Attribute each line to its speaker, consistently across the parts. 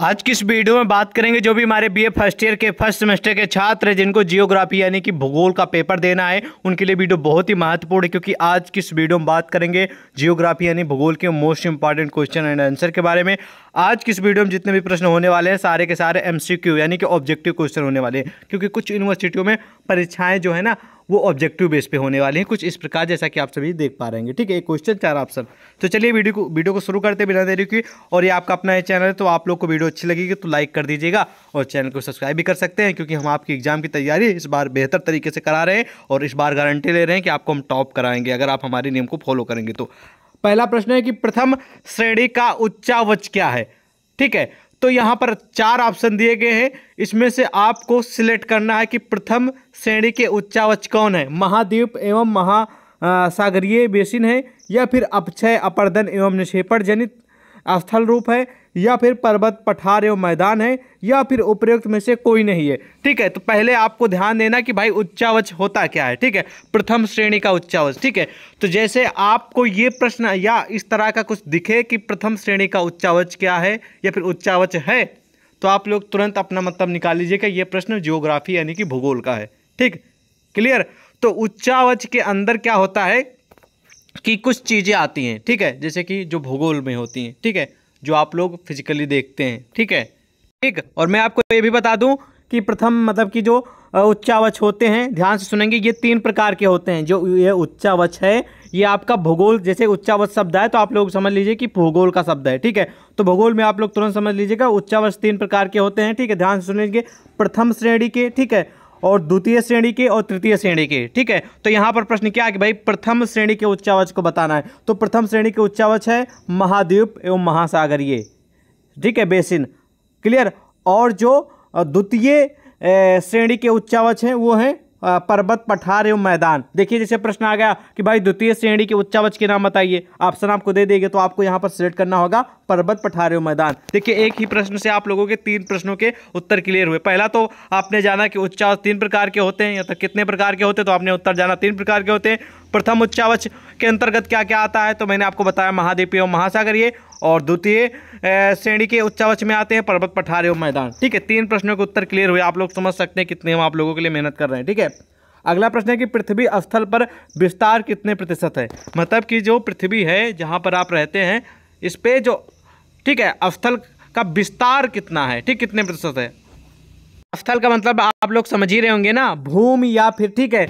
Speaker 1: आज की इस वीडियो में बात करेंगे जो भी हमारे बीए फर्स्ट ईयर के फर्स्ट सेमेस्टर के छात्र हैं जिनको जियोग्राफी यानी कि भूगोल का पेपर देना है उनके लिए वीडियो बहुत ही महत्वपूर्ण है क्योंकि आज की इस वीडियो में बात करेंगे जियोग्राफी यानी भूगोल के most important question and answer के बारे में आज की इस वीडियो में जितने भी प्रश्न होने वाले हैं सारे के सारे एम यानी कि ऑब्जेक्टिव क्वेश्चन होने वाले हैं क्योंकि कुछ यूनिवर्सिटियों में परीक्षाएँ जो है ना वो ऑब्जेक्टिव बेस पे होने वाले हैं कुछ इस प्रकार जैसा कि आप सभी देख पा रहे हैं ठीक है एक क्वेश्चन चार ऑप्शन तो चलिए वीडियो को वीडियो को शुरू करते बिना देरी की और ये आपका अपना चैनल है तो आप लोग को वीडियो अच्छी लगेगी तो लाइक कर दीजिएगा और चैनल को सब्सक्राइब भी कर सकते हैं क्योंकि हम आपकी एग्जाम की तैयारी इस बार बेहतर तरीके से करा रहे हैं और इस बार गारंटी ले रहे हैं कि आपको हम टॉप कराएंगे अगर आप हमारे नियम को फॉलो करेंगे तो पहला प्रश्न है कि प्रथम श्रेणी का उच्चावच क्या है ठीक है तो यहाँ पर चार ऑप्शन दिए गए हैं इसमें से आपको सिलेक्ट करना है कि प्रथम श्रेणी के उच्चावच कौन है महाद्वीप एवं महा सागरीय बेसिन है या फिर अपक्षय अपर्दन एवं निक्षेपण जनित स्थल रूप है या फिर पर्वत पठार एवं मैदान है या फिर उपयुक्त में से कोई नहीं है ठीक है तो पहले आपको ध्यान देना कि भाई उच्चावच होता क्या है ठीक है प्रथम श्रेणी का उच्चावच ठीक है तो जैसे आपको ये प्रश्न या इस तरह का कुछ दिखे कि प्रथम श्रेणी का उच्चावच क्या है या फिर उच्चावच है तो आप लोग तुरंत अपना मतलब निकाल लीजिएगा ये प्रश्न जियोग्राफी यानी कि भूगोल का है ठीक क्लियर तो उच्चावच के अंदर क्या होता है कि कुछ चीज़ें आती हैं ठीक है जैसे कि जो भूगोल में होती हैं ठीक है जो आप लोग फिजिकली देखते हैं ठीक है ठीक और मैं आपको ये भी बता दूं कि प्रथम मतलब कि जो उच्चावच होते हैं ध्यान से सुनेंगे ये तीन प्रकार के होते हैं जो ये उच्चावच है ये आपका भूगोल जैसे उच्चावच शब्द है तो आप लोग समझ लीजिए कि भूगोल का शब्द है ठीक है तो भूगोल में आप लोग तुरंत समझ लीजिएगा उच्चावच तीन प्रकार के होते हैं ठीक है ध्यान से सुनेंगे प्रथम श्रेणी के ठीक है और द्वितीय श्रेणी के और तृतीय श्रेणी के ठीक है तो यहाँ पर प्रश्न क्या है कि भाई प्रथम श्रेणी के उच्चावच को बताना है तो प्रथम श्रेणी के उच्चावच है महाद्वीप एवं महासागरीय ठीक है बेसिन क्लियर और जो द्वितीय श्रेणी के उच्चावच हैं वो हैं पर्वत पठार एवं मैदान देखिए जैसे प्रश्न आ गया कि भाई द्वितीय श्रेणी के उच्चावच के नाम बताइए ऑप्शन आपको दे देंगे तो आपको यहाँ पर सिलेक्ट करना होगा पर्वत पठार एवं मैदान देखिए एक ही प्रश्न से आप लोगों के तीन प्रश्नों के उत्तर क्लियर हुए पहला तो आपने जाना कि उच्चावच तीन प्रकार के होते हैं या तो कितने प्रकार के होते हैं तो आपने उत्तर जाना तीन प्रकार के होते हैं प्रथम उच्चावच के अंतर्गत क्या क्या आता है तो मैंने आपको बताया महाद्वीप एवं महासागरीय और द्वितीय श्रेणी के उच्चावच में आते हैं पर्वत पठार एवं मैदान ठीक है तीन प्रश्नों के उत्तर क्लियर हुए आप लोग समझ सकते हैं कितने हम आप लोगों के लिए मेहनत कर रहे हैं ठीक है अगला प्रश्न है कि पृथ्वी स्थल पर विस्तार कितने प्रतिशत है मतलब कि जो पृथ्वी है जहाँ पर आप रहते हैं इस पर जो ठीक है स्थल का विस्तार कितना है ठीक कितने प्रतिशत है स्थल का मतलब आप लोग समझ ही रहे होंगे ना भूमि या फिर ठीक है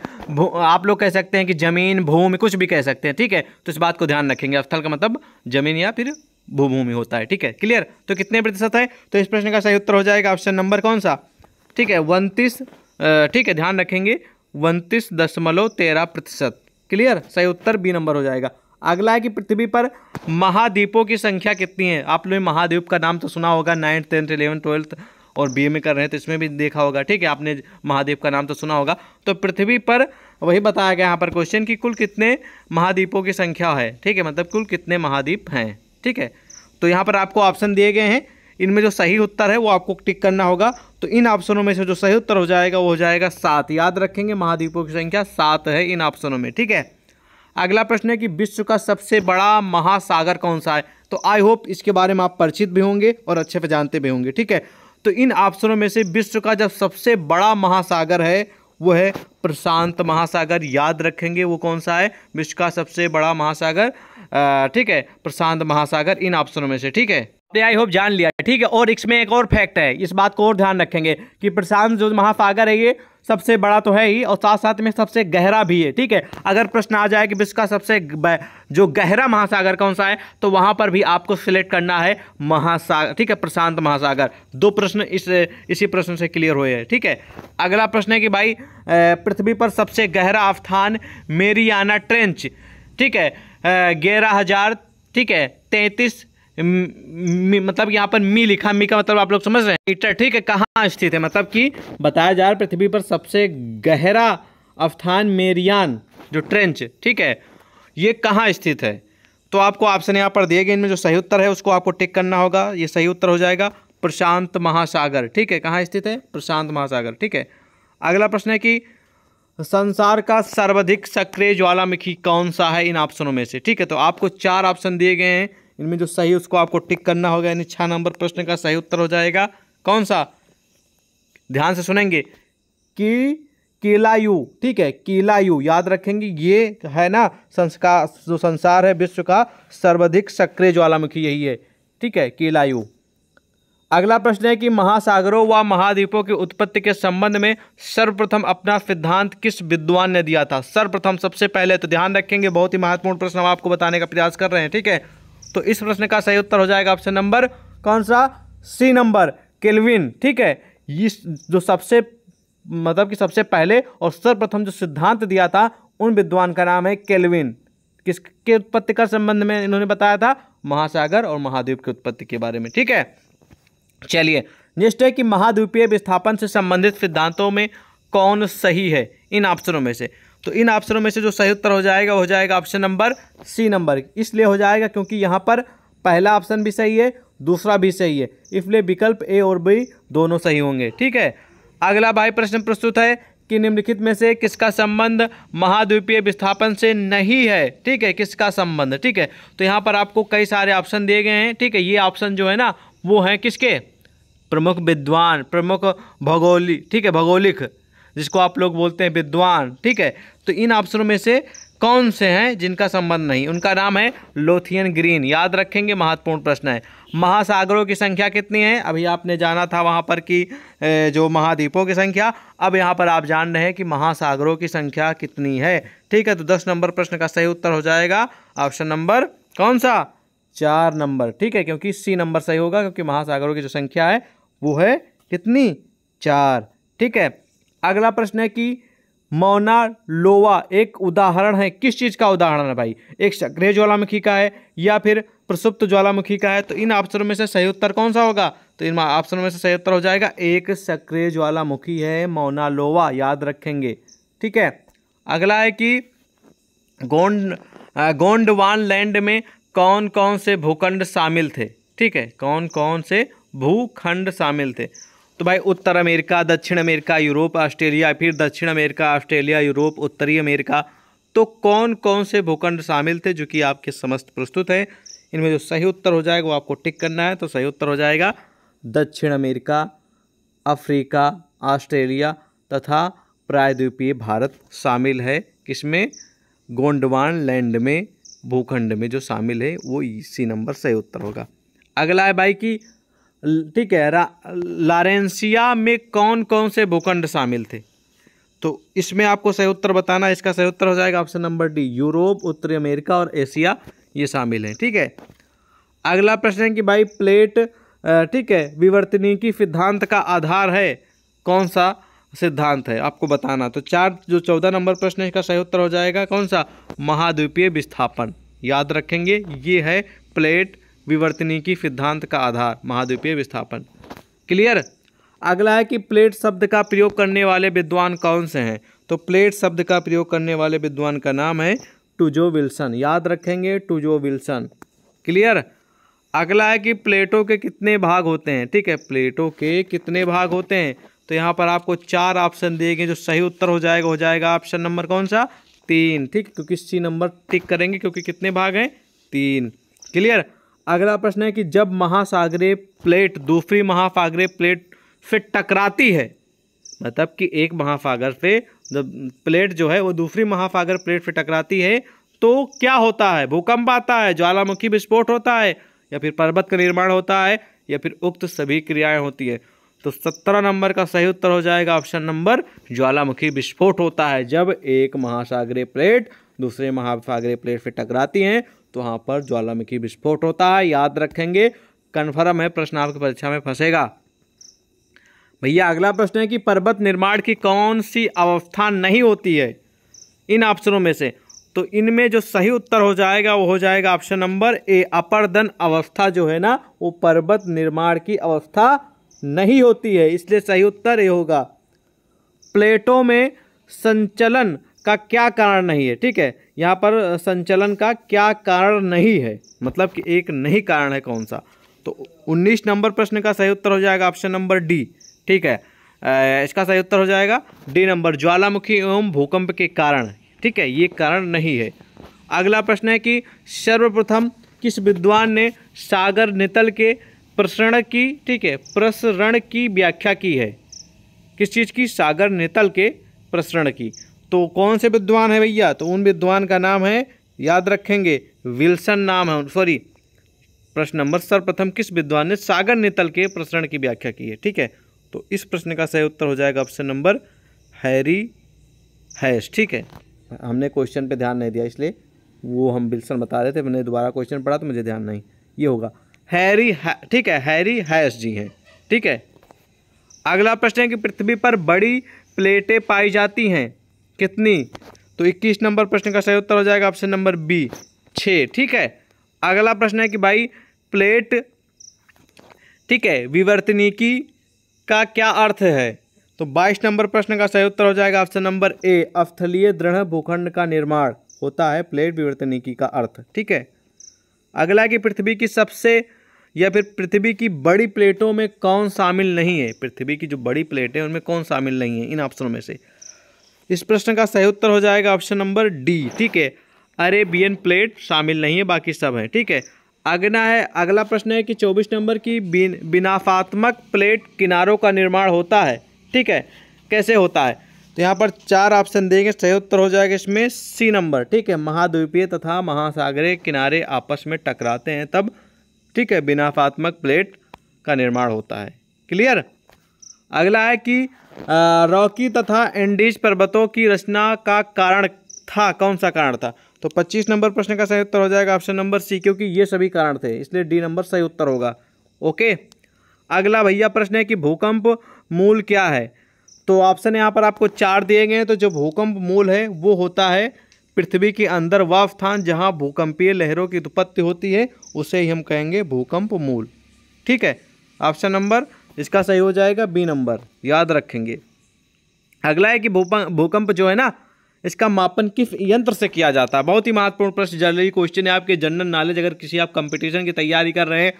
Speaker 1: आप लोग कह सकते हैं कि जमीन भूमि कुछ भी कह सकते हैं ठीक है तो इस बात को ध्यान रखेंगे स्थल का मतलब जमीन या फिर भूभूमि होता है ठीक है क्लियर तो कितने प्रतिशत है तो इस प्रश्न का सही उत्तर हो जाएगा ऑप्शन नंबर कौन सा ठीक है उनतीस ठीक है ध्यान रखेंगे उनतीस दशमलव तेरह प्रतिशत क्लियर सही उत्तर बी नंबर हो जाएगा अगला है कि पृथ्वी पर महाद्वीपों की संख्या कितनी है आप लोग महाद्वीप का नाम तो सुना होगा नाइन्थ टेंथ इलेवन ट्वेल्थ और में कर रहे हैं तो इसमें भी देखा होगा ठीक है आपने महाद्वीप का नाम तो सुना होगा तो पृथ्वी पर वही बताया गया यहाँ पर क्वेश्चन कि कुल कितने महाद्वीपों की संख्या है ठीक है मतलब कुल कितने महाद्वीप हैं ठीक है तो यहाँ पर आपको ऑप्शन दिए गए हैं इनमें जो सही उत्तर है वो आपको टिक करना होगा तो इन ऑप्शनों में से जो सही उत्तर हो जाएगा वो हो जाएगा सात याद रखेंगे महाद्वीपों की संख्या सात है इन ऑप्शनों में ठीक है अगला प्रश्न है कि विश्व का सबसे बड़ा महासागर कौन सा है तो आई होप इसके बारे में आप परिचित भी होंगे और अच्छे से जानते भी होंगे ठीक है तो इन ऑप्शनों में से विश्व का जब सबसे बड़ा महासागर है वो है प्रशांत महासागर याद रखेंगे वो कौन सा है विश्व का सबसे बड़ा महासागर ठीक है प्रशांत महासागर इन ऑप्शनों में से ठीक है आपने आई होप जान लिया ठीक है और इसमें एक और फैक्ट है इस बात को और ध्यान रखेंगे कि प्रशांत जो महासागर है ये सबसे बड़ा तो है ही और साथ साथ में सबसे गहरा भी है ठीक है अगर प्रश्न आ जाए कि का सबसे जो गहरा महासागर कौन सा है तो वहाँ पर भी आपको सिलेक्ट करना है महासागर ठीक है प्रशांत महासागर दो प्रश्न इस इसी प्रश्न से क्लियर हुए हैं ठीक है अगला प्रश्न है कि भाई पृथ्वी पर सबसे गहरा अवस्थान मेरियाना ट्रेंच ठीक है ग्यारह हज़ार ठीक है तैंतीस मी, मतलब यहाँ पर मी लिखा मी का मतलब आप लोग समझ रहे हैं मीटर ठीक है कहाँ स्थित है मतलब कि बताया जा रहा पृथ्वी पर सबसे गहरा अफथान मेरियान जो ट्रेंच ठीक है ये कहाँ स्थित है तो आपको ऑप्शन यहाँ पर दिए गए इनमें जो सही उत्तर है उसको आपको टिक करना होगा ये सही उत्तर हो जाएगा प्रशांत महासागर ठीक है कहाँ स्थित है प्रशांत महासागर ठीक है अगला प्रश्न है कि संसार का सर्वाधिक सक्रिय ज्वालामुखी कौन सा है इन ऑप्शनों में से ठीक है तो आपको चार ऑप्शन दिए गए हैं इनमें जो सही उसको आपको टिक करना होगा यानी छः नंबर प्रश्न का सही उत्तर हो जाएगा कौन सा ध्यान से सुनेंगे कि किलायु ठीक है किलायु याद रखेंगे ये है ना संस्कार जो संसार है विश्व का सर्वाधिक सक्रिय ज्वालामुखी यही है ठीक है किलायु अगला प्रश्न है कि महासागरों व महाद्वीपों की उत्पत्ति के संबंध में सर्वप्रथम अपना सिद्धांत किस विद्वान ने दिया था सर्वप्रथम सबसे पहले तो ध्यान रखेंगे बहुत ही महत्वपूर्ण प्रश्न हम आपको बताने का प्रयास कर रहे हैं ठीक है तो इस प्रश्न का सही उत्तर हो जाएगा ऑप्शन नंबर कौन सा सी नंबर केल्विन ठीक है ये जो सबसे मतलब कि सबसे पहले और सर्वप्रथम जो सिद्धांत दिया था उन विद्वान का नाम है केल्विन किसके उत्पत्ति का संबंध में इन्होंने बताया था महासागर और महाद्वीप की उत्पत्ति के बारे में ठीक है चलिए नेक्स्ट है कि महाद्वीपीय विस्थापन से संबंधित सिद्धांतों में कौन सही है इन ऑप्शनों में से तो इन ऑप्शनों में से जो सही उत्तर हो जाएगा हो जाएगा ऑप्शन नंबर सी नंबर इसलिए हो जाएगा क्योंकि यहाँ पर पहला ऑप्शन भी सही है दूसरा भी सही है इसलिए विकल्प ए और बी दोनों सही होंगे ठीक है अगला भाई प्रश्न प्रस्तुत है कि निम्नलिखित में से किसका संबंध महाद्वीपीय विस्थापन से नहीं है ठीक है किसका संबंध ठीक है तो यहाँ पर आपको कई सारे ऑप्शन दिए गए हैं ठीक है ये ऑप्शन जो है ना वो हैं किसके प्रमुख विद्वान प्रमुख भौगोलिक ठीक है भौगोलिक जिसको आप लोग बोलते हैं विद्वान ठीक है तो इन ऑप्शनों में से कौन से हैं जिनका संबंध नहीं उनका नाम है लोथियन ग्रीन याद रखेंगे महत्वपूर्ण प्रश्न है महासागरों की संख्या कितनी है अभी आपने जाना था वहाँ पर कि जो महाद्वीपों की संख्या अब यहाँ पर आप जान रहे हैं कि महासागरों की संख्या कितनी है ठीक है तो दस नंबर प्रश्न का सही उत्तर हो जाएगा ऑप्शन नंबर कौन सा चार नंबर ठीक है क्योंकि सी नंबर सही होगा क्योंकि महासागरों की जो संख्या है वो है कितनी चार ठीक है अगला प्रश्न है कि मौना लोवा एक उदाहरण है किस चीज़ का उदाहरण है भाई एक सक्रिय ज्वालामुखी का है या फिर प्रसुप्त ज्वालामुखी का है तो इन ऑप्शनों में से सही उत्तर कौन सा होगा तो इन ऑप्शनों में से सही उत्तर हो जाएगा एक सक्रिय ज्वालामुखी है मौना लोवा याद रखेंगे ठीक है अगला है कि गोंड गोंडवान लैंड में कौन कौन से भूखंड शामिल थे ठीक है कौन कौन से भूखंड शामिल थे तो भाई उत्तर अमेरिका दक्षिण अमेरिका यूरोप ऑस्ट्रेलिया फिर दक्षिण अमेरिका ऑस्ट्रेलिया यूरोप उत्तरी अमेरिका तो कौन कौन से भूखंड शामिल थे जो कि आपके समस्त प्रस्तुत हैं इनमें जो सही उत्तर हो जाएगा वो आपको टिक करना है तो सही उत्तर हो जाएगा दक्षिण अमेरिका अफ्रीका ऑस्ट्रेलिया तथा प्रायद्वीपीय भारत शामिल है किसमें गोंडवान लैंड में भूखंड में जो शामिल है वो इसी नंबर सही उत्तर होगा अगला है भाई की ठीक है लारेंसिया में कौन कौन से भूखंड शामिल थे तो इसमें आपको सही उत्तर बताना है इसका सही उत्तर हो जाएगा ऑप्शन नंबर डी यूरोप उत्तरी अमेरिका और एशिया ये शामिल हैं ठीक है अगला प्रश्न है कि भाई प्लेट ठीक है विवर्तनी की सिद्धांत का आधार है कौन सा सिद्धांत है आपको बताना तो चार जो चौदह नंबर प्रश्न है इसका सही उत्तर हो जाएगा कौन सा महाद्वीपीय विस्थापन याद रखेंगे ये है प्लेट विवर्तनिकी सिद्धांत का आधार महाद्वीपीय विस्थापन क्लियर अगला है कि प्लेट शब्द का प्रयोग करने वाले विद्वान कौन से हैं तो प्लेट शब्द का प्रयोग करने वाले विद्वान का नाम है टूजो विल्सन याद रखेंगे टूजो विल्सन क्लियर अगला है कि प्लेटों के कितने भाग होते हैं ठीक है प्लेटों के कितने भाग होते हैं तो यहाँ पर आपको चार ऑप्शन दिए गए जो सही उत्तर हो जाएगा हो जाएगा ऑप्शन नंबर कौन सा तीन ठीक क्योंकि सी नंबर टिक करेंगे क्योंकि कितने भाग हैं तीन क्लियर अगला प्रश्न है कि जब महासागरीय प्लेट दूसरी महासागरीय प्लेट से टकराती है मतलब कि एक महासागर से जब प्लेट जो है वो दूसरी महासागर प्लेट से टकराती है तो क्या होता है भूकंप आता है ज्वालामुखी विस्फोट होता है या फिर पर्वत का निर्माण होता है या फिर उक्त सभी क्रियाएं होती है तो सत्रह नंबर का सही उत्तर हो जाएगा ऑप्शन नंबर ज्वालामुखी विस्फोट होता है जब एक महासागरीय प्लेट दूसरे महासागरीय प्लेट से टकराती हैं तो वहाँ पर ज्वालामुखी विस्फोट होता है याद रखेंगे कन्फर्म है प्रश्न आपकी परीक्षा में फंसेगा भैया अगला प्रश्न है कि पर्वत निर्माण की कौन सी अवस्था नहीं होती है इन ऑप्शनों में से तो इनमें जो सही उत्तर हो जाएगा वो हो जाएगा ऑप्शन नंबर ए अपरदन अवस्था जो है ना वो पर्वत निर्माण की अवस्था नहीं होती है इसलिए सही उत्तर ये होगा प्लेटों में संचलन का क्या कारण नहीं है ठीक है यहाँ पर संचलन का क्या कारण नहीं है मतलब कि एक नहीं कारण है कौन सा तो 19 नंबर प्रश्न का सही उत्तर हो जाएगा ऑप्शन नंबर डी ठीक है इसका सही उत्तर हो जाएगा डी नंबर ज्वालामुखी एवं भूकंप के कारण ठीक है ये कारण नहीं है अगला प्रश्न है कि सर्वप्रथम किस विद्वान ने सागर नितल के प्रसरण की ठीक है प्रसरण की व्याख्या की है किस चीज़ की सागर नितल के प्रसरण की तो कौन से विद्वान है भैया तो उन विद्वान का नाम है याद रखेंगे विल्सन नाम है सॉरी प्रश्न नंबर सर्वप्रथम किस विद्वान ने सागर नेतल के प्रसरण की व्याख्या की है ठीक है तो इस प्रश्न का सही उत्तर हो जाएगा ऑप्शन नंबर हैरी हैश ठीक है हमने क्वेश्चन पे ध्यान नहीं दिया इसलिए वो हम विल्सन बता रहे थे मैंने दोबारा क्वेश्चन पढ़ा तो मुझे ध्यान नहीं ये होगा हैरी है, ठीक है हैरी हैश जी हैं ठीक है अगला प्रश्न है कि पृथ्वी पर बड़ी प्लेटें पाई जाती हैं कितनी तो 21 नंबर प्रश्न का सही उत्तर हो जाएगा ऑप्शन नंबर बी छः ठीक है अगला प्रश्न है कि भाई प्लेट ठीक है विवर्तनिकी का क्या अर्थ है तो 22 नंबर प्रश्न का सही उत्तर हो जाएगा ऑप्शन नंबर ए अस्थलीय दृढ़ भूखंड का निर्माण होता है प्लेट विवर्तनिकी का अर्थ ठीक है अगला कि पृथ्वी की सबसे या फिर पृथ्वी की बड़ी प्लेटों में कौन शामिल नहीं है पृथ्वी की जो बड़ी प्लेट है उनमें कौन शामिल नहीं है इन ऑप्शनों में से इस प्रश्न का सही उत्तर हो जाएगा ऑप्शन नंबर डी ठीक है अरेबियन प्लेट शामिल नहीं है बाकी सब है ठीक है अगला है अगला प्रश्न है कि चौबीस नंबर की बिन बिनाफात्मक प्लेट किनारों का निर्माण होता है ठीक है कैसे होता है तो यहाँ पर चार ऑप्शन देंगे सही उत्तर हो जाएगा इसमें सी नंबर ठीक है महाद्वीपीय तथा महासागरीय किनारे आपस में टकराते हैं तब ठीक है बिनाफात्मक प्लेट का निर्माण होता है क्लियर अगला है कि रॉकी तथा एंडीज पर्वतों की रचना का कारण था कौन सा कारण था तो 25 नंबर प्रश्न का सही उत्तर हो जाएगा ऑप्शन नंबर सी क्योंकि ये सभी कारण थे इसलिए डी नंबर सही उत्तर होगा ओके अगला भैया प्रश्न है कि भूकंप मूल क्या है तो ऑप्शन यहाँ पर आपको चार दिए गए हैं तो जो भूकंप मूल है वो होता है पृथ्वी के अंदर वह स्थान जहाँ भूकंपीय लहरों की उत्पत्ति होती है उसे ही हम कहेंगे भूकंप मूल ठीक है ऑप्शन नंबर इसका सही हो जाएगा बी नंबर याद रखेंगे अगला है कि भूकंप जो है ना इसका मापन किस यंत्र से किया जाता है बहुत ही महत्वपूर्ण प्रश्न जनरली क्वेश्चन है आपके जनरल नॉलेज अगर किसी आप कंपटीशन की तैयारी कर रहे हैं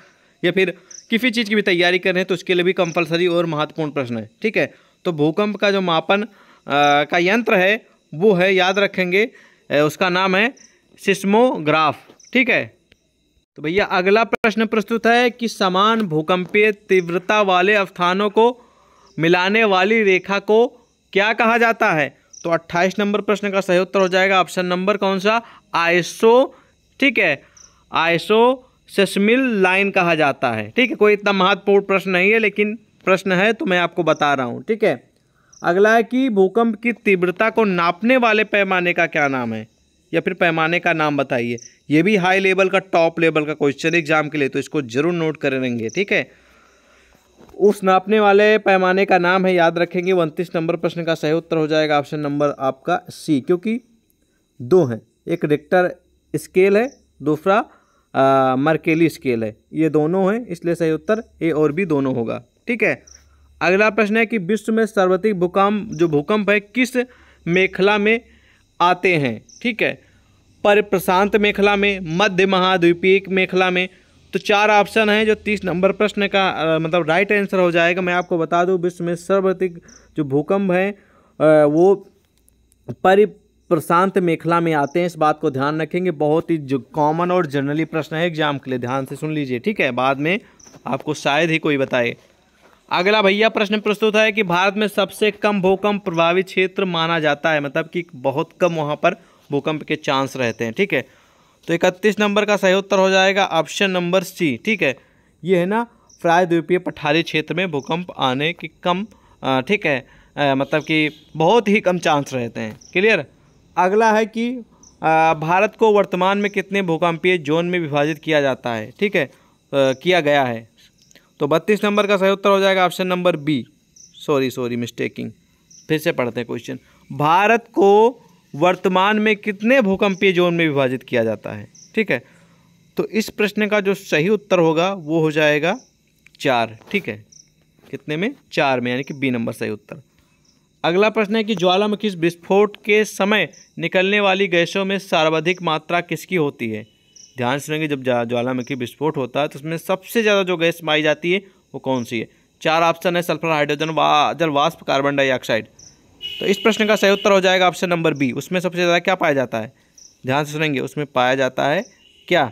Speaker 1: या फिर किसी चीज़ की भी तैयारी कर रहे हैं तो उसके लिए भी कंपलसरी और महत्वपूर्ण प्रश्न है ठीक है तो भूकंप का जो मापन आ, का यंत्र है वो है याद रखेंगे उसका नाम है सिस्मोग्राफ ठीक है तो भैया अगला प्रश्न प्रस्तुत है कि समान भूकंपीय तीव्रता वाले स्थानों को मिलाने वाली रेखा को क्या कहा जाता है तो 28 नंबर प्रश्न का सही उत्तर हो जाएगा ऑप्शन नंबर कौन सा आइसो ठीक है आइसो सेसमिल लाइन कहा जाता है ठीक है कोई इतना महत्वपूर्ण प्रश्न नहीं है लेकिन प्रश्न है तो मैं आपको बता रहा हूँ ठीक है अगला है कि भूकंप की तीव्रता को नापने वाले पैमाने का क्या नाम है या फिर पैमाने का नाम बताइए ये भी हाई लेवल का टॉप लेवल का क्वेश्चन एग्जाम के लिए तो इसको जरूर नोट कर लेंगे ठीक है उस नापने वाले पैमाने का नाम है याद रखेंगे उनतीस नंबर प्रश्न का सही उत्तर हो जाएगा ऑप्शन नंबर आपका सी क्योंकि दो हैं एक रिक्टर स्केल है दूसरा मर्केली स्केल है ये दोनों हैं इसलिए सही उत्तर ए और बी दोनों होगा ठीक है अगला प्रश्न है कि विश्व में सर्वाधिक भूकंप जो भूकंप है किस मेखला में आते हैं ठीक है पर प्रशांत मेखला में मध्य महाद्वीपीय मेखला में तो चार ऑप्शन हैं जो तीस नंबर प्रश्न का मतलब राइट आंसर हो जाएगा मैं आपको बता दूं विश्व में सर्वाधिक जो भूकंप हैं वो परि प्रशांत मेखला में आते हैं इस बात को ध्यान रखेंगे बहुत ही जो कॉमन और जनरली प्रश्न है एग्जाम के लिए ध्यान से सुन लीजिए ठीक है बाद में आपको शायद ही कोई बताए अगला भैया प्रश्न प्रस्तुत है कि भारत में सबसे कम भूकंप प्रभावित क्षेत्र माना जाता है मतलब कि बहुत कम वहाँ पर भूकंप के चांस रहते हैं ठीक है तो इकतीस नंबर का सही उत्तर हो जाएगा ऑप्शन नंबर सी ठीक है ये है ना प्रायद्वीपीय द्वीपीय पठारी क्षेत्र में भूकंप आने की कम ठीक है आ, मतलब कि बहुत ही कम चांस रहते हैं क्लियर अगला है कि आ, भारत को वर्तमान में कितने भूकंपीय जोन में विभाजित किया जाता है ठीक है आ, किया गया है तो बत्तीस नंबर का सही उत्तर हो जाएगा option number B sorry sorry mistaking फिर से पढ़ते हैं क्वेश्चन भारत को वर्तमान में कितने भूकंपीय जोन में विभाजित किया जाता है ठीक है तो इस प्रश्न का जो सही उत्तर होगा वो हो जाएगा चार ठीक है कितने में चार में यानी कि बी नंबर सही उत्तर अगला प्रश्न है कि ज्वालामुखी विस्फोट के समय निकलने वाली गैसों में सर्वाधिक मात्रा किसकी होती है ध्यान सुनेंगे जब ज्वालामुखी विस्फोट होता है तो उसमें सबसे ज़्यादा जो गैस पाई जाती है वो कौन सी है चार ऑप्शन है सल्फर हाइड्रोजन वा जल वाष्प कार्बन डाइऑक्साइड तो इस प्रश्न का सही उत्तर हो जाएगा ऑप्शन नंबर बी उसमें सबसे ज़्यादा क्या पाया जाता है ध्यान से सुनेंगे उसमें पाया जाता है क्या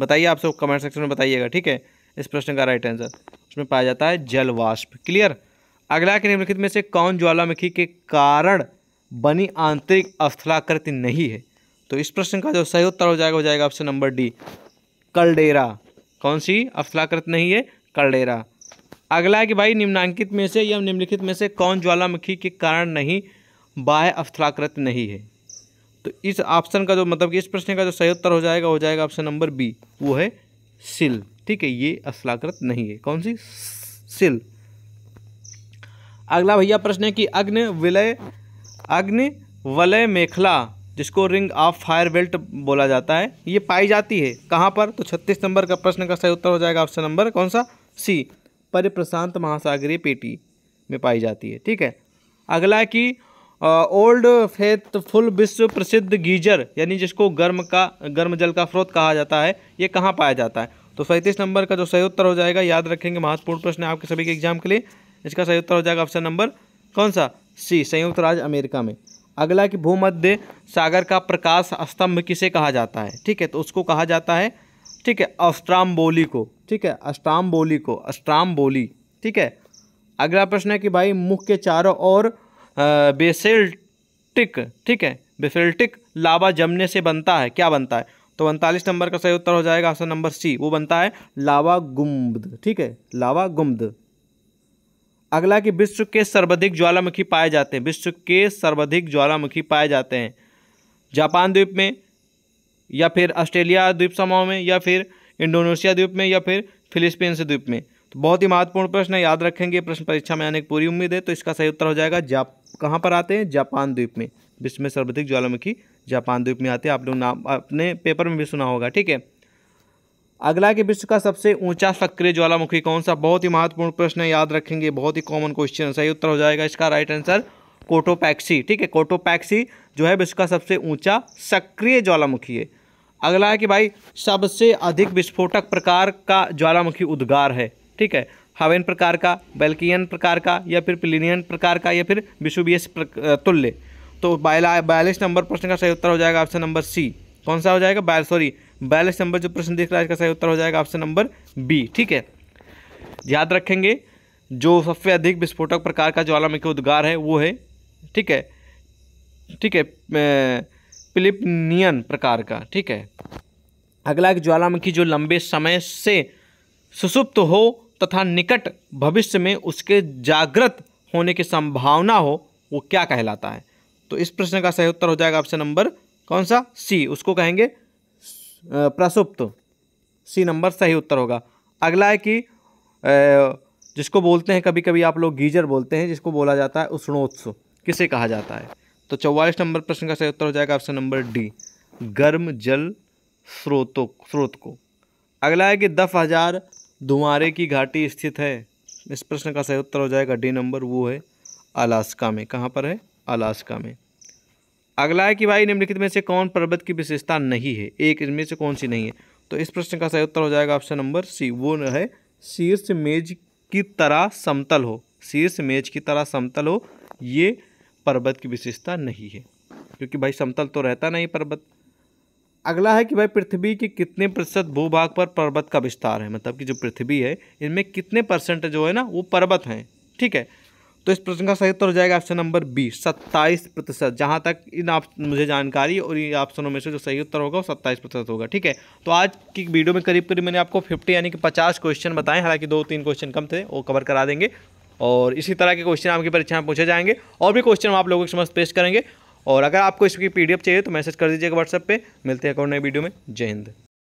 Speaker 1: बताइए आप सब कमेंट सेक्शन में बताइएगा ठीक है इस प्रश्न का राइट आंसर उसमें पाया जाता है जलवाष्प क्लियर अगला के निम्नलिखित में से कौन ज्वालामुखी के कारण बनी आंतरिक अस्थलाकृति नहीं है तो इस प्रश्न का जो सही उत्तर हो जाएगा हो जाएगा ऑप्शन नंबर डी कलडेरा कौन सी अफलाकृत नहीं है कलडेरा अगला है कि भाई निम्नांकित में से या निम्नलिखित में से कौन ज्वालामुखी के कारण नहीं बाह्य अस्थलाकृत नहीं है तो इस ऑप्शन का जो मतलब कि इस प्रश्न का जो सही उत्तर हो जाएगा हो जाएगा ऑप्शन नंबर बी वो है सिल ठीक है ये अस्थलाकृत नहीं है कौन सी सिल अगला भैया प्रश्न है कि अग्नि विलय अग्नि वलय मेखला जिसको रिंग ऑफ फायर बेल्ट बोला जाता है ये पाई जाती है कहाँ पर तो छत्तीस नंबर का प्रश्न का सही उत्तर हो जाएगा ऑप्शन नंबर कौन सा सी पर प्रशांत महासागरीय पेटी में पाई जाती है ठीक है अगला कि ओल्ड फेथफुल विश्व प्रसिद्ध गीजर यानी जिसको गर्म का गर्म जल का फ्रोत कहा जाता है ये कहाँ पाया जाता है तो सैंतीस नंबर का जो सही उत्तर हो जाएगा याद रखेंगे महत्वपूर्ण प्रश्न आपके सभी के एग्जाम के लिए इसका सही उत्तर हो जाएगा ऑप्शन नंबर कौन सा सी संयुक्त राज्य अमेरिका में अगला कि भूमध्य सागर का प्रकाश स्तंभ किसे कहा जाता है ठीक है तो उसको कहा जाता है ठीक है अस्ट्राम्बोली को ठीक है अस्ट्राम्बोली को अस्ट्राम बोली ठीक है अगला प्रश्न है कि भाई मुख के चारों ओर बेसेल्टिक ठीक है बेसेल्टिक लावा जमने से बनता है क्या बनता है तो उनतालीस नंबर का सही उत्तर हो जाएगा ऑप्शन नंबर सी वो बनता है लावा गुम्द ठीक है लावा गुम्द अगला कि विश्व के सर्वाधिक ज्वालामुखी पाए जाते हैं विश्व के सर्वाधिक ज्वालामुखी पाए जाते हैं जापान द्वीप में या फिर ऑस्ट्रेलिया द्वीप समूह में या फिर इंडोनेशिया द्वीप में या फिर फिलिस्पीन द्वीप में तो बहुत ही महत्वपूर्ण प्रश्न याद रखेंगे प्रश्न परीक्षा में आने की पूरी उम्मीद है तो इसका सही उत्तर हो जाएगा जाप कहाँ पर आते हैं जापान द्वीप में विश्व में सर्वाधिक ज्वालामुखी जापान द्वीप में आते हैं आप लोग नाम अपने पेपर में भी सुना होगा ठीक है अगला कि विश्व का सबसे ऊंचा सक्रिय ज्वालामुखी कौन सा बहुत ही महत्वपूर्ण प्रश्न है याद रखेंगे बहुत ही कॉमन क्वेश्चन सही उत्तर हो जाएगा इसका राइट आंसर कोटोपैक्सी ठीक है कोटोपैक्सी जो है विश्व का सबसे ऊंचा सक्रिय ज्वालामुखी है अगला है कि भाई सबसे अधिक विस्फोटक प्रकार का ज्वालामुखी उद्गार है ठीक है हवेन प्रकार का बैल्कियन प्रकार का या फिर प्लिनियन प्रकार का या फिर विशुबियस तुल्य तो बयालीस नंबर प्रश्न का सही उत्तर हो जाएगा ऑप्शन नंबर सी कौन सा हो जाएगा बाय सॉरी बयालीस नंबर जो प्रश्न देख रहा है इसका सही उत्तर हो जाएगा ऑप्शन नंबर बी ठीक है याद रखेंगे जो सबसे अधिक विस्फोटक प्रकार का ज्वालामुखी उद्गार है वो है ठीक है ठीक है पिलिपनियन प्रकार का ठीक है अगला एक ज्वालामुखी जो लंबे समय से सुसुप्त हो तथा निकट भविष्य में उसके जागृत होने की संभावना हो वो क्या कहलाता है तो इस प्रश्न का सही उत्तर हो जाएगा ऑप्शन नंबर कौन सा सी उसको कहेंगे प्रसुप्त सी नंबर सही उत्तर होगा अगला है कि जिसको बोलते हैं कभी कभी आप लोग गीजर बोलते हैं जिसको बोला जाता है उष्णोत्सव किसे कहा जाता है तो चौवालीस नंबर प्रश्न का सही उत्तर हो जाएगा ऑप्शन नंबर डी गर्म जल स्रोतों स्रोत को अगला है कि दस हज़ार धुआरे की घाटी स्थित है इस प्रश्न का सही उत्तर हो जाएगा डी नंबर वो है अलास्का में कहाँ पर है अलास्का में अगला है कि भाई निम्नलिखित में से कौन पर्वत की विशेषता नहीं है एक इनमें से कौन सी नहीं है तो इस प्रश्न का सही उत्तर हो जाएगा ऑप्शन नंबर सी वो है शीर्ष मेज की तरह समतल हो शीर्ष मेज की तरह समतल हो ये पर्वत की विशेषता नहीं है क्योंकि भाई समतल तो रहता नहीं पर्वत अगला है कि भाई पृथ्वी के कितने प्रतिशत भूभाग पर पर्वत का विस्तार है मतलब कि जो पृथ्वी है इनमें कितने परसेंट जो है ना वो पर्वत हैं ठीक है तो इस प्रश्न का सही उत्तर हो जाएगा ऑप्शन नंबर बी सत्ताईस प्रतिशत जहाँ तक इन आप मुझे जानकारी और इन ऑप्शनों में से जो सही उत्तर होगा वो सत्ताईस प्रतिशत होगा ठीक है तो आज की वीडियो में करीब करीब मैंने आपको फिफ्टी यानी कि पचास क्वेश्चन बताएं हालांकि दो तीन क्वेश्चन कम थे वो कवर करा देंगे और इसी तरह के क्वेश्चन आपकी परीक्षा में पूछे जाएंगे और भी क्वेश्चन हम आप लोगों के समस्त पेश करेंगे और अगर आपको इसकी पीडीएफ चाहिए तो मैसेज कर दीजिएगा व्हाट्सएप पे मिलते हैं एक और नए वीडियो में जय हिंद